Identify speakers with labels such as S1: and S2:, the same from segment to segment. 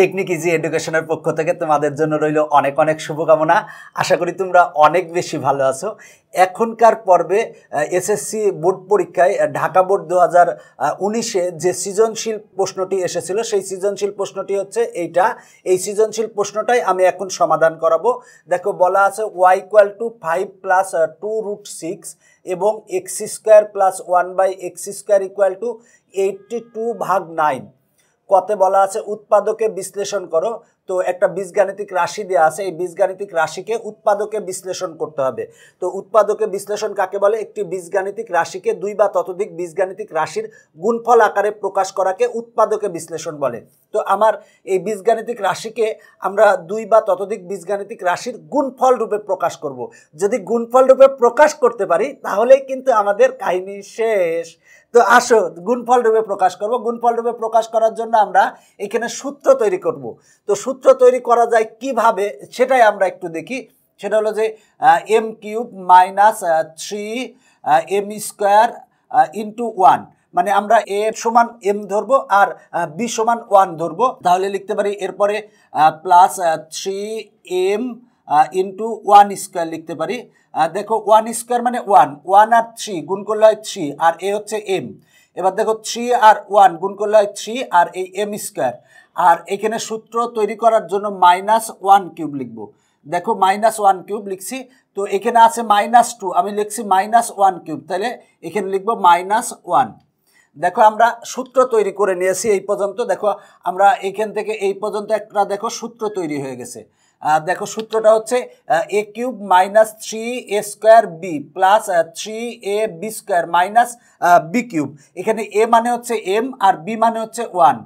S1: Technique easy এডুকেশনের পক্ষ থেকে তোমাদের জন্য রইল অনেক অনেক শুভকামনা আশা করি তোমরা অনেক বেশি ভালো আছো এখনকার পর্বে এসএসসি বোর্ড পরীক্ষায় ঢাকা বোর্ড দু হাজার উনিশে যে সৃজনশীল প্রশ্নটি এসেছিল সেই সৃজনশীল প্রশ্নটি হচ্ছে এইটা এই সৃজনশীল প্রশ্নটাই আমি এখন সমাধান করাবো দেখো বলা আছে y equal to five plus two root six এবং x square plus one by x square equal to eighty two ভাগ নাইন কতে বলা আছে উৎপাদকে বিশ্লেষণ করো তো একটা বীজগাণিতিক রাশি দেওয়া আছে এই বীজগাণিতিক রাশিকে উৎপাদকে বিশ্লেষণ করতে হবে তো উৎপাদকে বিশ্লেষণ কাকে বলে একটি বীজগাণিতিক রাশিকে দুই বা ততোধিক বীজগাণিতিক রাশির গুণফল আকারে প্রকাশ করাকে উৎপাদকে বিশ্লেষণ বলে তো আমার এই বীজগাণিতিক রাশিকে আমরা দুই বা ততোধিক বীজগাণিতিক রাশির গুণফল রূপে প্রকাশ করব। যদি গুণফল রূপে প্রকাশ করতে পারি তাহলেই কিন্তু আমাদের কাহিনী শেষ তো আসো গুণফল রূপে প্রকাশ করব গুণফল রূপে প্রকাশ করার জন্য আমরা এখানে সূত্র তৈরি করব তো সূত্র সূত্র তৈরি করা যায় কিভাবে সেটাই আমরা একটু দেখি সেটা হলো যে m cube minus three m square into one মানে আমরা এ সমান এম ধরবো আর বি সমান ওয়ান ধরবো তাহলে লিখতে পারি এরপরে plus three m into one square লিখতে পারি দেখো ওয়ান স্কোয়ার মানে ওয়ান ওয়ান আর থ্রি গুণ করলে হয় থ্রি আর এ হচ্ছে এম এবার দেখো থ্রি আর ওয়ান গুণ করলে হয় থ্রি আর এই এম স্কোয়ার আর এখানে সূত্র তৈরি করার জন্য মাইনাস ওয়ান কিউব লিখবো দেখো মাইনাস ওয়ান কিউব লিখছি তো এখানে আছে মাইনাস টু আমি লিখছি মাইনাস ওয়ান কিউব তাহলে এখানে লিখবো মাইনাস ওয়ান দেখো আমরা সূত্র তৈরি করে নিয়েছি এই পর্যন্ত দেখো আমরা এখান থেকে এই পর্যন্ত একটা দেখো সূত্র তৈরি হয়ে গেছে দেখো সূত্রটা হচ্ছে a cube minus three a square b plus three a b square minus b cube এখানে এ মানে হচ্ছে এম আর বি মানে হচ্ছে ওয়ান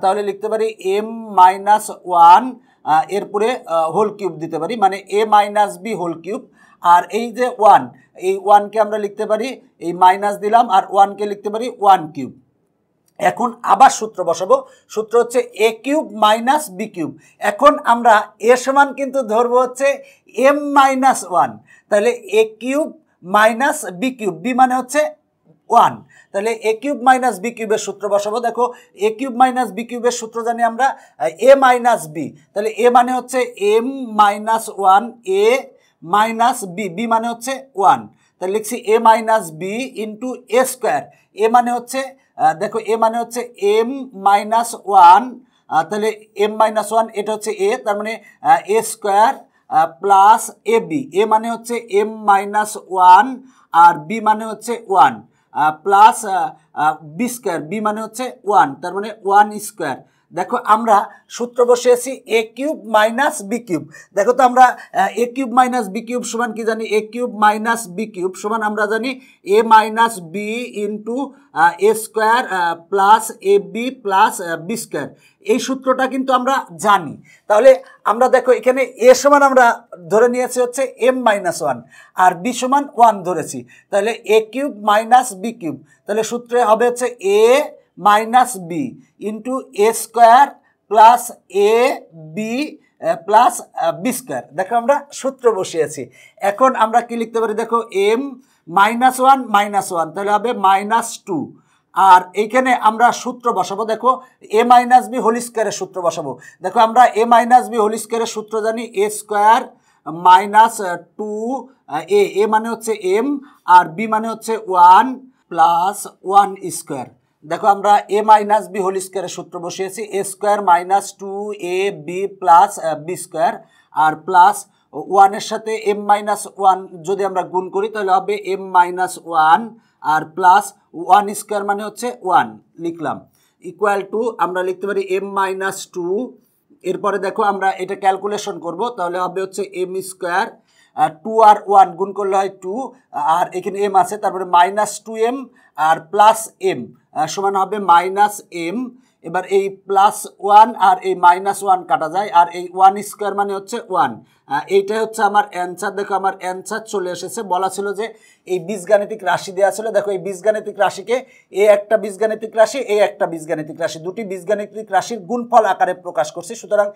S1: তাহলে লিখতে পারি এম মাইনাস ওয়ান এরপরে হোল কিউব দিতে পারি মানে a minus b whole cube আর এই যে ওয়ান এই ওয়ানকে আমরা লিখতে পারি এই মাইনাস দিলাম আর ওয়ানকে লিখতে পারি ওয়ান কিউব এখন আবার সূত্র বসাবো সূত্র হচ্ছে a cube minus b cube এখন আমরা এ সমান কিন্তু ধরবো হচ্ছে এম মাইনাস ওয়ান তাহলে a cube minus b cube b মানে হচ্ছে ওয়ান তাহলে এ কিউব মাইনাস বি কিউবের সূত্র বসাবো দেখো এ কিউব মাইনাস বি কিউবের সূত্র জানি আমরা এ মাইনাস বি তাহলে এ মানে হচ্ছে m minus one a minus b b মানে হচ্ছে ওয়ান তাহলে লিখছি a minus b into a square a মানে হচ্ছে দেখো এ মানে হচ্ছে এম মাইনাস ওয়ান তাহলে এম মাইনাস ওয়ান এটা হচ্ছে এ তার মানে a square plus a b a মানে হচ্ছে এম মাইনাস ওয়ান আর বি মানে হচ্ছে one plus b square b মানে হচ্ছে ওয়ান তার মানে ওয়ান স্কোয়ার দেখো আমরা সূত্র আছি a cube minus b cube দেখো তো আমরা a cube minus b cube সমান কি জানি a cube minus b cube সমান আমরা জানি a minus b into a square plus a b plus b square এই সূত্রটা কিন্তু আমরা জানি তাহলে আমরা দেখো এখানে এ সমান আমরা ধরে নিয়েছি হচ্ছে এম মাইনাস ওয়ান আর বি সমান ওয়ান ধরেছি তাহলে a cube minus b cube তাহলে সূত্রে হবে হচ্ছে a minus b into a square plus a b plus b square দেখো আমরা সূত্র বসিয়েছি এখন আমরা কি লিখতে পারি দেখো m minus one minus one তাহলে হবে মাইনাস টু আর এইখানে আমরা সূত্র বসাবো দেখো এ মাইনাস বি হোল স্কোয়ারের সূত্র বসাবো দেখো আমরা এ মাইনাস বি হোল স্কোয়ারের সূত্র জানি a square minus two a a মানে হচ্ছে এম আর বি মানে হচ্ছে ওয়ান প্লাস ওয়ান স্কোয়ার দেখো আমরা এ মাইনাস বি হোল স্কোয়ারের সূত্র বসিয়েছি a square minus two a b plus b square আর প্লাস ওয়ানের সাথে এম মাইনাস ওয়ান যদি আমরা গুণ করি তাহলে হবে এম মাইনাস ওয়ান আর প্লাস ওয়ান স্কোয়ার মানে হচ্ছে ওয়ান লিখলাম ইকুয়াল টু আমরা লিখতে পারি এম মাইনাস টু এরপরে দেখো আমরা এটা ক্যালকুলেশন করব তাহলে হবে হচ্ছে এম স্কোয়ার টু আর ওয়ান গুণ করলে হয় টু আর এখানে এম আছে তারপরে মাইনাস টু এম আর প্লাস এম সমান হবে মাইনাস এম এবার এই প্লাস ওয়ান আর এই মাইনাস ওয়ান কাটা যায় আর এই ওয়ান স্কোয়ার মানে হচ্ছে ওয়ান এইটা হচ্ছে আমার অ্যান্সার দেখো আমার অ্যান্সার চলে এসেছে বলা ছিল যে এই বীজগাণিতিক রাশি দেওয়া ছিল দেখো এই বীজগাণিতিক রাশিকে এ একটা বীজগাণিতিক রাশি এ একটা বীজগাণিতিক রাশি দুটি বীজগাণিতিক রাশির গুণফল আকারে প্রকাশ করছি সুতরাং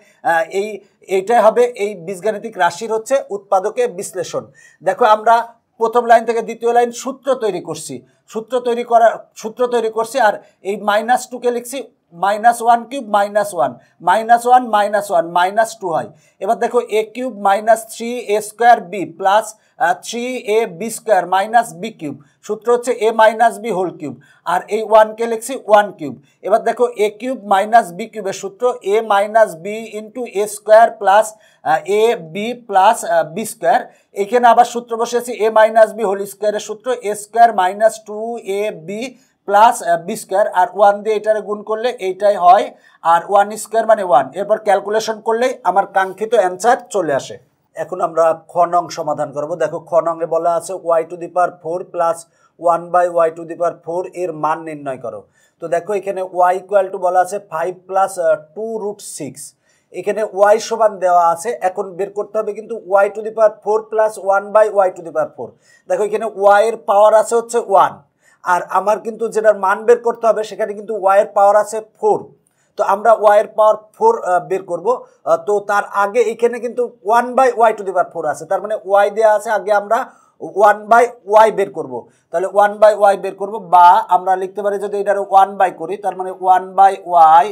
S1: এই এইটাই হবে এই বীজগাণিতিক রাশির হচ্ছে উৎপাদকে বিশ্লেষণ দেখো আমরা প্রথম লাইন থেকে দ্বিতীয় লাইন সূত্র তৈরি করছি সূত্র তৈরি করা সূত্র তৈরি করছি আর এই মাইনাস টুকে লিখছি minus one cube minus one minus one minus one minus two হয় এবার দেখো a cube minus three a square b plus three a b square minus b cube সূত্র হচ্ছে a minus b whole cube আর এই ওয়ানকে লিখছি one cube এবার দেখো এ কিউব মাইনাস বি কিউবের সূত্র a minus b into a square plus a b plus b square এখানে আবার সূত্র বসেছি এ মাইনাস বি হোল স্কোয়ারের সূত্র a square minus two a b plus b square আর ওয়ান দিয়ে এটারে গুণ করলে এইটাই হয় আর ওয়ান স্কোয়ার মানে ওয়ান এরপর ক্যালকুলেশন করলেই আমার কাঙ্ক্ষিত অ্যান্সার চলে আসে এখন আমরা খনং সমাধান করব দেখো খনংয়ে বলা আছে y to the power four plus one by y to the power four এর মান নির্ণয় করো তো দেখো এখানে ওয়াই ইকুয়াল টু বলা আছে five plus two root six এখানে ওয়াই সমান দেওয়া আছে এখন বের করতে হবে কিন্তু y to the power four plus one by y to the power four দেখো এখানে ওয়াই এর পাওয়ার আছে হচ্ছে ওয়ান আর আমার কিন্তু যেটার মান বের করতে হবে সেখানে কিন্তু ওয়াইয়ের পাওয়ার আছে ফোর তো আমরা ওয়াইয়ের পাওয়ার ফোর বের করব তো তার আগে এখানে কিন্তু one by y to the power four আছে তার মানে ওয়াই দেওয়া আছে আগে আমরা ওয়ান বাই ওয়াই বের করব তাহলে ওয়ান বাই ওয়াই বের করব বা আমরা লিখতে পারি যদি এটার ওয়ান বাই করি তার মানে one by y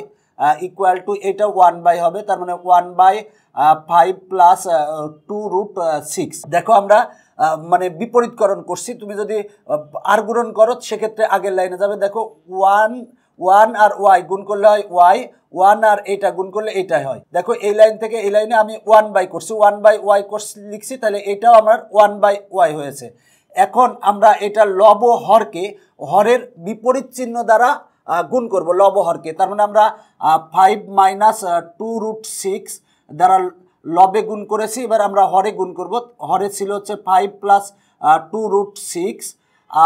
S1: equal to এটা ওয়ান বাই হবে তার মানে one by five plus two root six দেখো আমরা মানে বিপরীতকরণ করছি তুমি যদি আর্গুরণ করো সেক্ষেত্রে আগের লাইনে যাবে দেখো ওয়ান ওয়ান আর ওয়াই গুণ করলে হয় ওয়াই ওয়ান আর এটা গুণ করলে এটাই হয় দেখো এই লাইন থেকে এই লাইনে আমি ওয়ান বাই করছি ওয়ান বাই ওয়াই করছি লিখছি তাহলে এটাও আমার ওয়ান বাই ওয়াই হয়েছে এখন আমরা এটা লব হরকে হরের বিপরীত চিহ্ন দ্বারা গুণ করব লব হরকে তার মানে আমরা five minus two root six দ্বারা লবে গুণ করেছি এবার আমরা হরে গুণ করব হরে ছিল হচ্ছে five plus two root six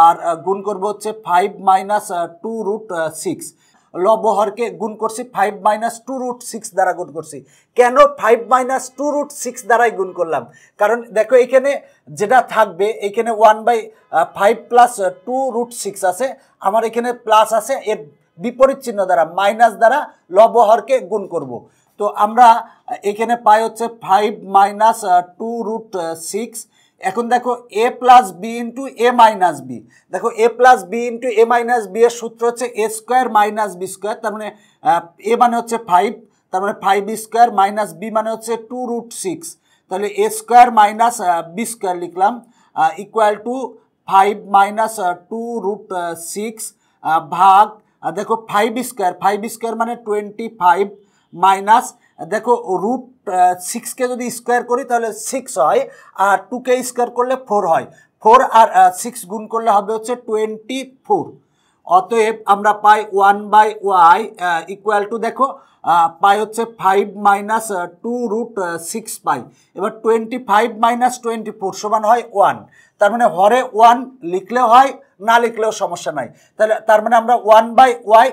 S1: আর গুণ করব হচ্ছে five minus two root six লব হরকে গুণ করছি five minus two root six দ্বারা গুণ করছি কেন five minus two root six দ্বারাই গুণ করলাম কারণ দেখো এখানে যেটা থাকবে এখানে one by five plus two root six আছে আমার এখানে প্লাস আছে এর বিপরীত চিহ্ন দ্বারা মাইনাস দ্বারা লব হরকে গুণ করব তো আমরা এখানে পাই হচ্ছে five minus two root six এখন দেখো a plus b into a minus b দেখো a plus b into a minus b এর সূত্র হচ্ছে a square minus b square তার মানে এ মানে হচ্ছে ফাইভ তার মানে ফাইভ স্কোয়ার মাইনাস বি মানে হচ্ছে টু রুট সিক্স তাহলে a square minus b square লিখলাম equal to five minus two root six ভাগ দেখো ফাইভ স্কোয়ার ফাইভ স্কোয়ার মানে টোয়েন্টি ফাইভ মাইনাস দেখো রুট সিক্সকে যদি স্কোয়ার করি তাহলে সিক্স হয় আর টুকে স্কোয়ার করলে ফোর হয় ফোর আর সিক্স গুণ করলে হবে হচ্ছে টোয়েন্টি ফোর অতএব আমরা পাই one by y equal to দেখো পাই হচ্ছে five minus two root six পাই এবার twenty five minus twenty four সমান হয় ওয়ান তার মানে হরে ওয়ান লিখলেও হয় না লিখলেও সমস্যা নাই তাহলে তার মানে আমরা ওয়ান বাই ওয়াই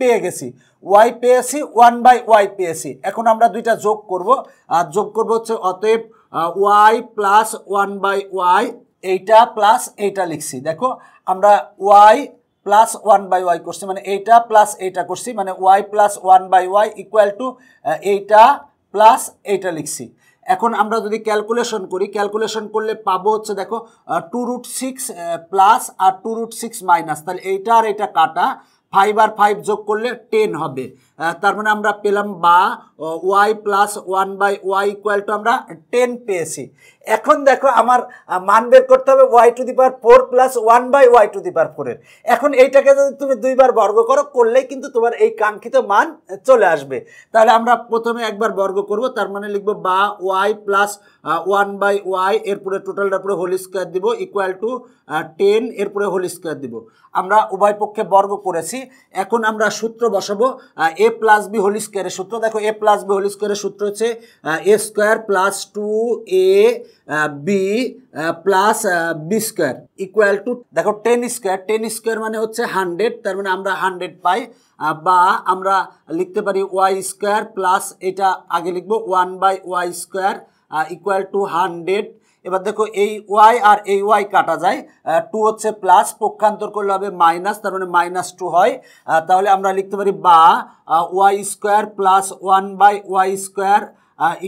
S1: পেয়ে গেছি ওয়াই পেয়েছি ওয়ান বাই ওয়াই পেয়েছি এখন আমরা দুইটা যোগ করব আর যোগ করব হচ্ছে অতএব y plus one by y এইটা প্লাস এইটা লিখছি দেখো আমরা y plus one by y করছি মানে এইটা প্লাস এইটা করছি মানে y plus one by y equal to এইটা প্লাস এইটা লিখছি এখন আমরা যদি ক্যালকুলেশন করি ক্যালকুলেশন করলে পাবো হচ্ছে দেখো টু রুট সিক্স প্লাস আর টু রুট সিক্স মাইনাস তাহলে এইটা আর এটা কাটা ফাইভ আর ফাইভ যোগ করলে টেন হবে তার মানে আমরা পেলাম বা y plus one by y equal to আমরা টেন পেয়েছি এখন দেখো আমার মান বের করতে হবে y to the power four plus one by y to the power ফোরের এখন এইটাকে যদি তুমি দুইবার বর্গ করো করলেই কিন্তু তোমার এই কাঙ্ক্ষিত মান চলে আসবে তাহলে আমরা প্রথমে একবার বর্গ করব তার মানে লিখবো বা y plus one by y এরপরে টোটালটা পুরো হোল স্কোয়ার দিব ইকুয়াল টু টেন এরপরে হোল স্কোয়ার দিব আমরা উভয় পক্ষে বর্গ করেছি এখন আমরা সূত্র বসাবো এ প্লাস বি হোল স্কোয়ারের সূত্র দেখো এ প্লাস বি হোল স্কোয়ারের সূত্র হচ্ছে a square plus two a b plus b square equal to দেখো টেন স্কোয়ার টেন স্কোয়ার মানে হচ্ছে হান্ড্রেড তার মানে আমরা হান্ড্রেড পাই বা আমরা লিখতে পারি ওয়াই স্কোয়ার প্লাস এটা আগে লিখবো one by y square equal to hundred এবার দেখো এই ওয়াই আর এই ওয়াই কাটা যায় টু হচ্ছে প্লাস পক্ষান্তর করলে হবে মাইনাস তার মানে মাইনাস টু হয় তাহলে আমরা লিখতে পারি বা y square plus one by y square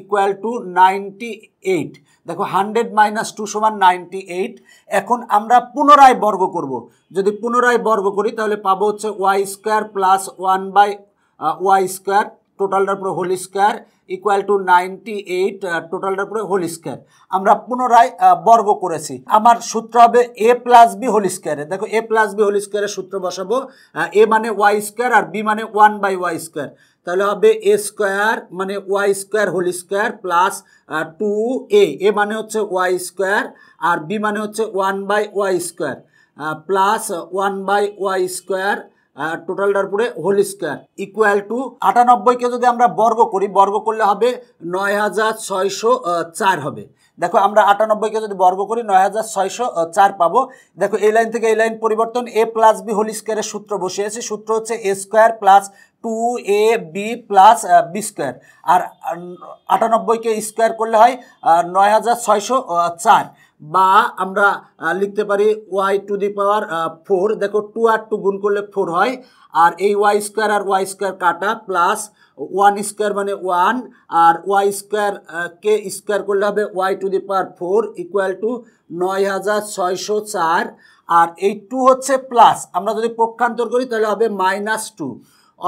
S1: equal to ninety eight দেখো হান্ড্রেড মাইনাস টু সমান নাইনটি এইট এখন আমরা পুনরায় বর্গ করব। যদি পুনরায় বর্গ করি তাহলে পাবো হচ্ছে y square plus one by y square টোটালটার পুরো whole square equal to ninety eight টোটালটার পুরো হোল স্কোয়ার আমরা পুনরায় বর্গ করেছি আমার সূত্র হবে এ প্লাস বি হোল স্কোয়ারে দেখো এ প্লাস বি হোল স্কোয়ারের সূত্র বসাবো এ মানে ওয়াই স্কোয়ার আর বি মানে ওয়ান বাই ওয়াই স্কোয়ার তাহলে হবে এ স্কোয়ার মানে y square whole square plus two a a মানে হচ্ছে ওয়াই স্কোয়ার আর বি মানে হচ্ছে one by y square plus one by y square টোটালটার পরে হোল স্কোয়ার ইকুয়াল টু আটানব্বইকে যদি আমরা বর্গ করি বর্গ করলে হবে নয় হাজার ছয়শো চার হবে দেখো আমরা আটানব্বইকে যদি বর্গ করি নয় হাজার ছয়শো চার পাবো দেখো এই লাইন থেকে এই লাইন পরিবর্তন এ প্লাস বি হোল স্কোয়ারের সূত্র বসে আছে সূত্র হচ্ছে a square plus two a b plus b square আর আটানব্বইকে স্কোয়ার করলে হয় নয় হাজার ছয়শো চার বা আমরা লিখতে পারি y to the power four দেখো টু আর টু গুণ করলে ফোর হয় আর এই ওয়াই স্কোয়ার আর ওয়াই স্কোয়ার কাটা প্লাস ওয়ান স্কোয়ার মানে ওয়ান আর ওয়াই স্কোয়ার কে স্কোয়ার করলে হবে y to the power four equal to নয় হাজার ছয়শো চার আর এই টু হচ্ছে প্লাস আমরা যদি পক্ষান্তর করি তাহলে হবে মাইনাস টু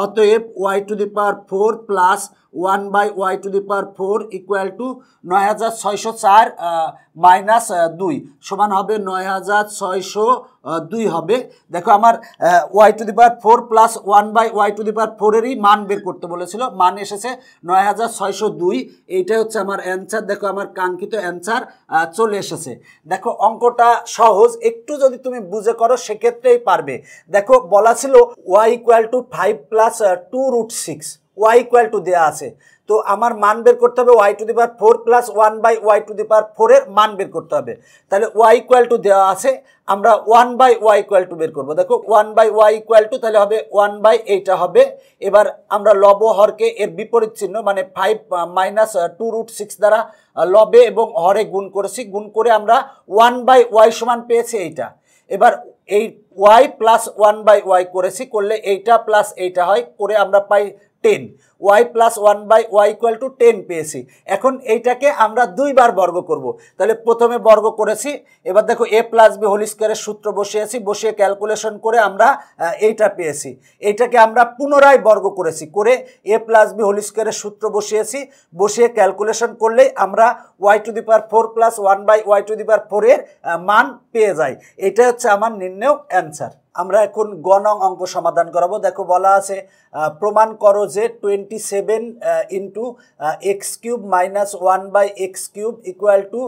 S1: অতএব y to the power four plus one by y to the power four equal to নয় হাজার ছয়শো চার মাইনাস দুই সমান হবে নয় হাজার ছয়শো দুই হবে দেখো আমার y to the power four plus one by y to the power ফোরেরই মান বের করতে বলেছিল মান এসেছে নয় হাজার ছয়শো দুই এইটাই হচ্ছে আমার অ্যান্সার দেখো আমার কাঙ্ক্ষিত অ্যান্সার চলে এসেছে দেখো অঙ্কটা সহজ একটু যদি তুমি বুঝে করো সেক্ষেত্রেই পারবে দেখো বলা ছিল y equal to five plus two root six y equal to দেওয়া আছে তো আমার মান বের করতে হবে y to the power four plus one by y to the power ফোরের মান বের করতে হবে তাহলে ওয়াই ইকুয়াল টু দেওয়া আছে আমরা one by y equal to বের করবো দেখো one by y equal to তাহলে হবে ওয়ান বাই এইটা হবে এবার আমরা লব হরকে এর বিপরীত চিহ্ন মানে five minus two root six দ্বারা লবে এবং হরে গুণ করেছি গুণ করে আমরা ওয়ান বাই ওয়াই সমান পেয়েছি এইটা এবার এই y plus one by y করেছি করলে এইটা প্লাস এইটা হয় করে আমরা পাই 10 y plus one by y equal to ten পেয়েছি এখন এইটাকে আমরা দুইবার বর্গ করব। তাহলে প্রথমে বর্গ করেছি এবার দেখো এ প্লাস বি হোল স্কোয়ারের সূত্র বসিয়েছি বসিয়ে ক্যালকুলেশন করে আমরা এইটা পেয়েছি এইটাকে আমরা পুনরায় বর্গ করেছি করে এ প্লাস বি হোল স্কোয়ারের সূত্র বসিয়েছি বসিয়ে ক্যালকুলেশন করলেই আমরা y to the power four plus one by y to the power ফোরের মান পেয়ে যাই এটা হচ্ছে আমার নির্ণয় অ্যান্সার আমরা এখন গণং অঙ্ক সমাধান করাবো দেখো বলা আছে প্রমাণ করো যে twenty twenty seven into x cube minus one by x cube equal to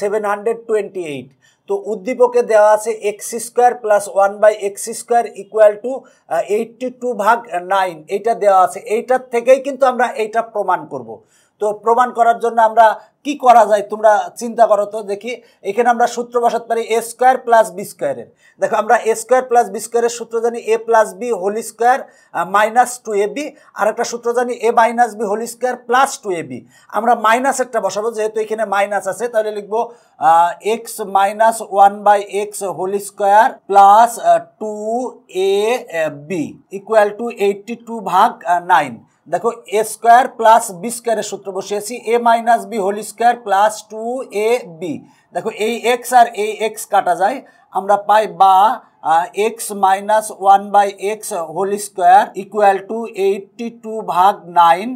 S1: seven hundred twenty eight তো উদ্দীপকে দেওয়া আছে x square plus one by x square equal to eighty two ভাগ নাইন এইটা দেওয়া আছে এইটার থেকেই কিন্তু আমরা এইটা প্রমাণ করব তো প্রমাণ করার জন্য আমরা কি করা যায় তোমরা চিন্তা করো তো দেখি এখানে আমরা সূত্র বসাতে পারি এ স্কোয়ার প্লাস বি স্কোয়ারের দেখো আমরা এ স্কোয়ার প্লাস বি স্কোয়ারের সূত্র জানি a plus b whole square minus two a b আর একটা সূত্র জানি a minus b whole square plus two a b আমরা মাইনাস একটা বসাবো যেহেতু এখানে মাইনাস আছে তাহলে লিখবো x minus one by x whole square plus two a b equal to eighty two ভাগ নাইন দেখো এ স্কোয়ার প্লাস বি স্কোয়ারের সূত্র বসিয়েছি a minus b whole square plus two a B দেখো এই এক্স আর এই এক্স কাটা যায় আমরা পাই বা x minus one by x whole square equal to eighty two ভাগ নাইন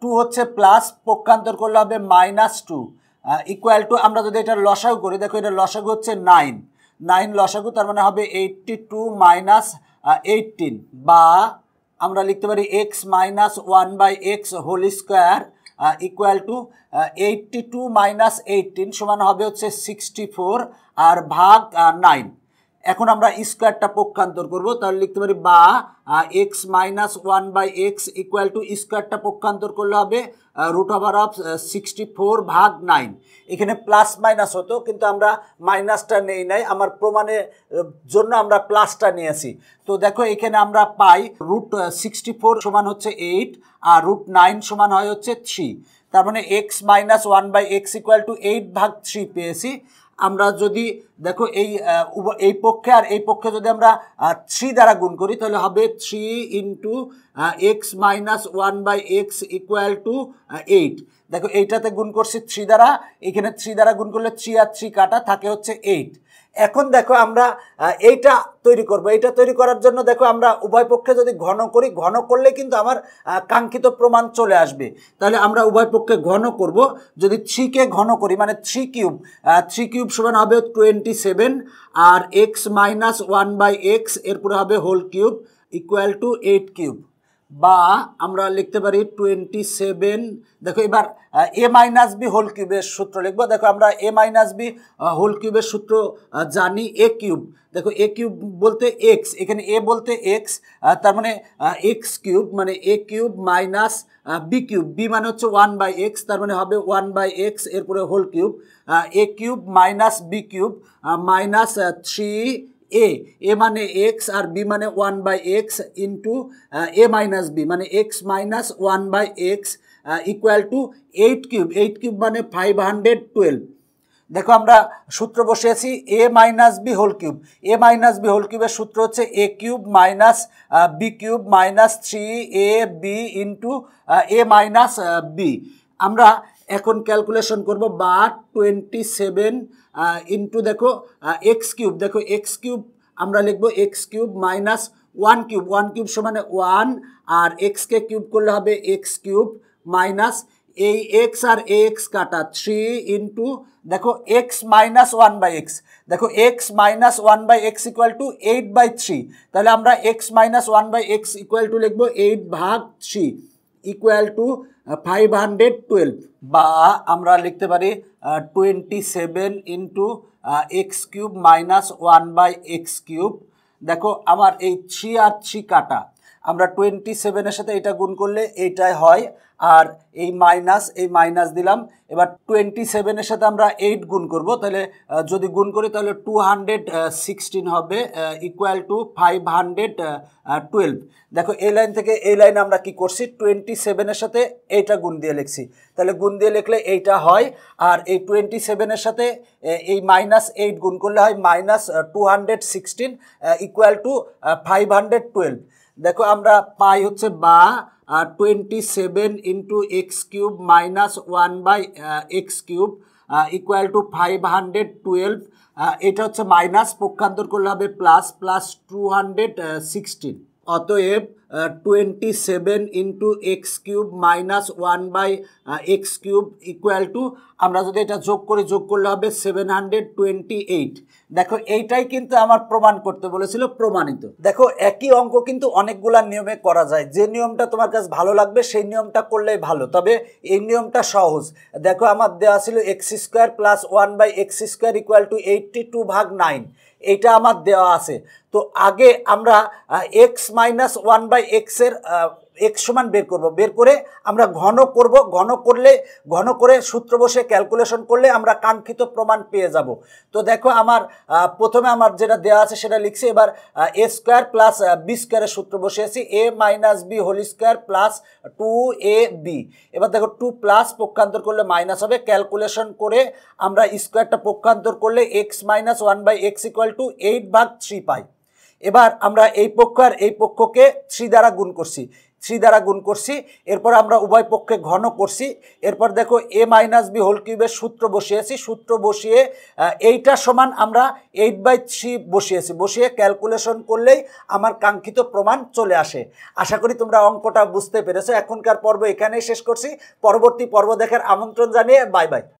S1: টু হচ্ছে প্লাস পক্ষান্তর করলে হবে মাইনাস টু ইকুয়াল টু আমরা যদি এটা লসাগু করি দেখো এটা লসাগু হচ্ছে নাইন নাইন লসাগু তার মানে হবে এইটটি টু মাইনাস এইটিন বা আমরা লিখতে পারি x minus one by x whole square equal to eighty two minus eighteen সমান হবে হচ্ছে সিক্সটি ফোর আর ভাগ নাইন uh, এখন আমরা স্কোয়ারটা পক্ষান্তর করব তাহলে লিখতে পারি বা x minus one by x equal to স্কোয়ারটা পক্ষান্তর করলে হবে root over of sixty four ভাগ নাইন এখানে প্লাস মাইনাস হতো কিন্তু আমরা মাইনাসটা নেই নাই আমার প্রমাণের জন্য আমরা প্লাসটা নিয়েছি তো দেখো এখানে আমরা পাই রুট সিক্সটি ফোর সমান হচ্ছে এইট আর রুট নাইন সমান হয় হচ্ছে থ্রি তার মানে x minus one by x equal to eight ভাগ থ্রি পেয়েছি আমরা যদি দেখো এই এই পক্ষে আর এই পক্ষে যদি আমরা থ্রি দ্বারা গুণ করি তাহলে হবে three into x minus one by x equal to eight দেখো এইটাতে গুণ করছি থ্রি দ্বারা এখানে থ্রি দ্বারা গুণ করলে থ্রি আর থ্রি কাটা থাকে হচ্ছে এইট এখন দেখো আমরা এইটা তৈরি করব এইটা তৈরি করার জন্য দেখো আমরা উভয় পক্ষে যদি ঘন করি ঘন করলে কিন্তু আমার কাঙ্ক্ষিত প্রমাণ চলে আসবে তাহলে আমরা উভয় পক্ষে ঘন করব যদি থ্রিকে ঘন করি মানে থ্রি কিউব থ্রি কিউব সমান হবে টোয়েন্টি সেভেন আর x minus one by x এরপরে হবে whole cube equal to eight cube বা আমরা লিখতে পারি টোয়েন্টি সেভেন দেখো এবার এ মাইনাস বি হোল কিউবের সূত্র লিখবো দেখো আমরা এ মাইনাস বি হোল কিউবের সূত্র জানি এ কিউব দেখো এ কিউব বলতে এক্স এখানে এ বলতে এক্স তার মানে এক্স কিউব মানে a cube minus b cube b মানে হচ্ছে ওয়ান বাই এক্স তার মানে হবে ওয়ান বাই এক্স এরপরে whole cube a cube minus b cube minus three a a মানে এক্স আর বি মানে one by x into a minus b মানে x minus one by x equal to eight cube eight cube মানে five hundred twelve দেখো আমরা সূত্র বসিয়েছি a minus b whole cube A minus b whole কিউবের সূত্র হচ্ছে a cube minus b cube minus three a b into a minus b আমরা এখন ক্যালকুলেশন করব বা টোয়েন্টি সেভেন ইন্টু দেখো এক্স কিউব দেখো এক্স কিউব আমরা লিখবো x cube minus one cube one cube সমানে ওয়ান আর এক্সকে কিউব করলে হবে এক্স কিউব মাইনাস এই এক্স আর এক্স কাটা থ্রি ইন্টু দেখো x minus one by x দেখো x minus one by x equal to eight by three তাহলে আমরা x minus one by x equal to লিখবো এইট ভাগ three equal to five hundred twelve বা আমরা লিখতে পারি twenty seven into x cube minus one by x cube দেখো আমার এই ছি আর ছি কাটা আমরা টোয়েন্টি সেভেনের সাথে এটা গুণ করলে এইটাই হয় আর এই মাইনাস এই মাইনাস দিলাম এবার টোয়েন্টি সেভেনের সাথে আমরা এইট গুণ করব তাহলে যদি গুণ করি তাহলে টু হান্ড্রেড সিক্সটিন হবে equal to five hundred twelve দেখো এই লাইন থেকে এই লাইন আমরা কি করছি টোয়েন্টি সেভেনের সাথে এইটা গুণ দিয়ে লিখছি তাহলে গুণ দিয়ে লিখলে এইটা হয় আর এই টোয়েন্টি সেভেনের সাথে এই মাইনাস এইট গুণ করলে হয় minus two hundred sixteen equal to five hundred twelve দেখো আমরা পাই হচ্ছে বা twenty seven into x cube minus one by x cube equal to five hundred twelve এটা হচ্ছে মাইনাস পক্ষান্তর করলে হবে plus plus two hundred sixteen অতএব twenty seven into x cube minus one by x cube equal to আমরা যদি এটা যোগ করে যোগ করলে হবে সেভেন হান্ড্রেড টোয়েন্টি এইট দেখো এইটাই কিন্তু আমার প্রমাণ করতে বলেছিল প্রমাণিত দেখো একই অঙ্ক কিন্তু অনেকগুলা নিয়মে করা যায় যে নিয়মটা তোমার কাছে ভালো লাগবে সেই নিয়মটা করলেই ভালো তবে এই নিয়মটা সহজ দেখো আমার দেওয়া ছিল x square plus one by x square equal to eighty two ভাগ নাইন এইটা আমার দেওয়া আছে তো আগে আমরা এক্স মাইনাস ওয়ান বাই এক্সের এক্স সমান বের করব বের করে আমরা ঘন করব ঘন করলে ঘন করে সূত্র বসে ক্যালকুলেশন করলে আমরা কাঙ্ক্ষিত প্রমাণ পেয়ে যাব তো দেখো আমার প্রথমে আমার যেটা দেওয়া আছে সেটা লিখছি এবার এ স্কোয়ার প্লাস বি স্কোয়ারের সূত্র বসিয়েছি a minus b whole square plus two a b এবার দেখো টু প্লাস পক্ষান্তর করলে মাইনাস হবে ক্যালকুলেশন করে আমরা স্কোয়ারটা পক্ষান্তর করলে x minus one by x equal to eight ভাগ থ্রি পাই এবার আমরা এই পক্ষ আর এই পক্ষকে থ্রি দ্বারা গুণ করছি থ্রি দ্বারা গুণ করছি এরপর আমরা উভয় পক্ষে ঘন করছি এরপর দেখো এ মাইনাস বি হোল কিউবের সূত্র বসিয়েছি সূত্র বসিয়ে এইটা সমান আমরা এইট বাই থ্রি বসিয়েছি বসিয়ে ক্যালকুলেশন করলেই আমার কাঙ্ক্ষিত প্রমাণ চলে আসে আশা করি তোমরা অঙ্কটা বুঝতে পেরেছো এখনকার পর্ব এখানেই শেষ করছি পরবর্তী পর্ব দেখার আমন্ত্রণ জানিয়ে বাই বাই